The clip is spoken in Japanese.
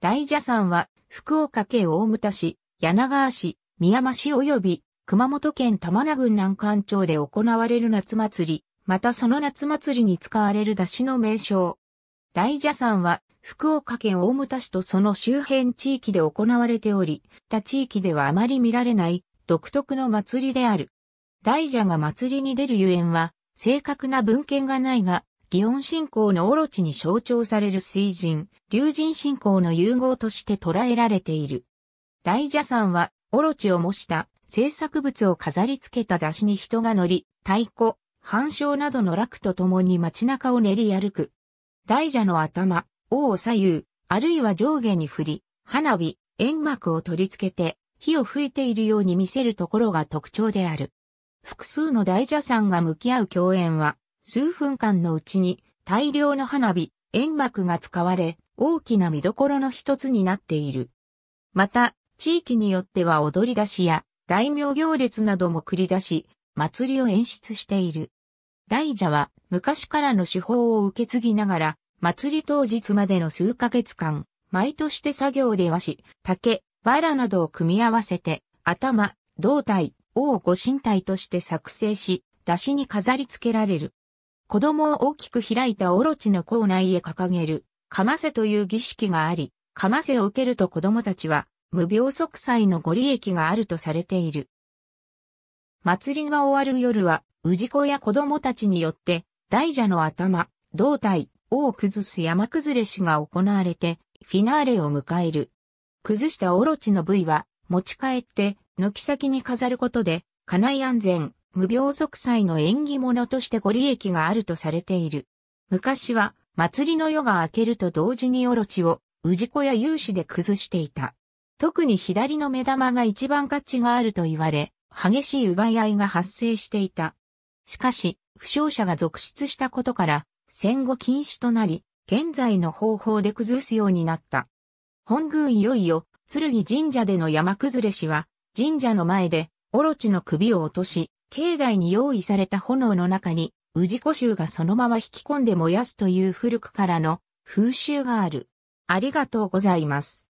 大蛇山は、福岡県大牟田市、柳川市、宮間市及び、熊本県玉名郡南関町で行われる夏祭り、またその夏祭りに使われる出汁の名称。大蛇山は、福岡県大牟田市とその周辺地域で行われており、他地域ではあまり見られない独特の祭りである。大蛇が祭りに出るゆえんは、正確な文献がないが、祇園信仰のオロチに象徴される水神、竜神信仰の融合として捉えられている。大蛇山は、オロチを模した制作物を飾り付けた出汁に人が乗り、太鼓、半鐘などの楽と共に街中を練り歩く。大蛇の頭、尾を左右、あるいは上下に振り、花火、煙幕を取り付けて、火を吹いているように見せるところが特徴である。複数の大蛇山が向き合う共演は、数分間のうちに大量の花火、煙幕が使われ、大きな見どころの一つになっている。また、地域によっては踊り出しや大名行列なども繰り出し、祭りを演出している。大蛇は昔からの手法を受け継ぎながら、祭り当日までの数ヶ月間、毎年手作業で和紙、竹、藁などを組み合わせて、頭、胴体、王ご神体として作成し、出しに飾り付けられる。子供を大きく開いたオロチの校内へ掲げる、かませという儀式があり、かませを受けると子供たちは、無病息災のご利益があるとされている。祭りが終わる夜は、氏子や子供たちによって、大蛇の頭、胴体、尾を崩す山崩れしが行われて、フィナーレを迎える。崩したオロチの部位は、持ち帰って、軒先に飾ることで、家内安全、無病息災の縁起物としてご利益があるとされている。昔は、祭りの夜が明けると同時にオロチを、氏子や有志で崩していた。特に左の目玉が一番価値があると言われ、激しい奪い合いが発生していた。しかし、負傷者が続出したことから、戦後禁止となり、現在の方法で崩すようになった。本宮いよいよ、剣神社での山崩れしは、神社の前で、オロチの首を落とし、境内に用意された炎の中に、宇治古衆がそのまま引き込んで燃やすという古くからの風習がある。ありがとうございます。